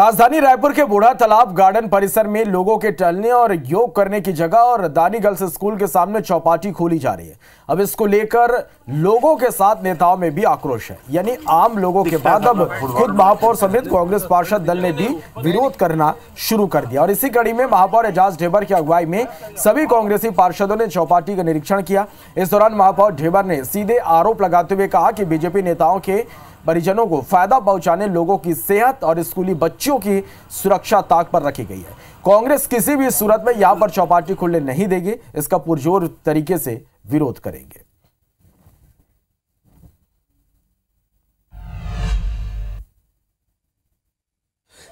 राजधानी रायपुर के बूढ़ा तालाब गार्डन परिसर में लोगों के टहलने और योग करने की जगह और दानी गर्ल्स स्कूल के सामने चौपाटी खोली जा रही है अब इसको लेकर लोगों के साथ नेताओं में भी आक्रोश है यानी आम लोगों के बाद अब खुद महापौर समेत कांग्रेस पार्षद दल ने भी विरोध करना शुरू कर दिया और इसी कड़ी में महापौर एजाज ढेबर की अगुवाई में सभी कांग्रेसी पार्षदों ने चौपाटी का निरीक्षण किया इस दौरान महापौर ढेबर ने सीधे आरोप लगाते हुए कहा कि बीजेपी नेताओं के परिजनों को फायदा पहुंचाने लोगों की सेहत और स्कूली बच्चों की सुरक्षा ताक पर रखी गई है कांग्रेस किसी भी सूरत में यहां पर चौपाटी खुलने नहीं देगी इसका पुरजोर तरीके से विरोध करेंगे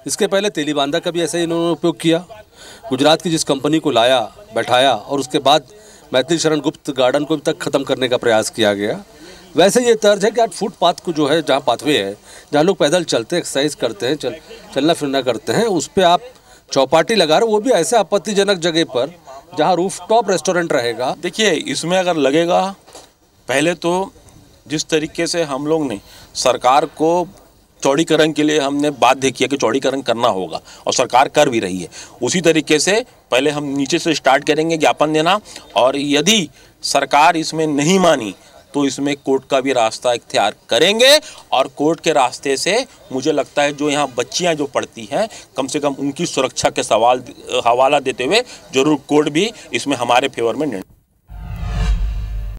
इसके पहले तेलीबांधा का भी ऐसा ही इन्होंने उपयोग किया गुजरात की जिस कंपनी को लाया बैठाया और उसके बाद मैथिली शरण गुप्त गार्डन को भी तक ख़त्म करने का प्रयास किया गया वैसे ये तर्ज है कि आज फुटपाथ को जो है जहाँ पाथवे है जहाँ लोग पैदल चलते हैं एक्सरसाइज करते हैं चल चलना फिरना करते हैं उस पर आप चौपाटी लगा रहे वो भी ऐसे आपत्तिजनक जगह पर जहाँ रूफ टॉप रेस्टोरेंट रहेगा देखिए इसमें अगर लगेगा पहले तो जिस तरीके से हम लोग ने सरकार को चौड़ीकरण के लिए हमने बाध्य किया कि चौड़ीकरण करना होगा और सरकार कर भी रही है उसी तरीके से पहले हम नीचे से स्टार्ट करेंगे ज्ञापन देना और यदि सरकार इसमें नहीं मानी तो इसमें कोर्ट का भी रास्ता इख्तियार करेंगे और कोर्ट के रास्ते से मुझे लगता है जो यहाँ बच्चियाँ जो पढ़ती हैं कम से कम उनकी सुरक्षा के सवाल हवाला देते हुए ज़रूर कोर्ट भी इसमें हमारे फेवर में निर्णय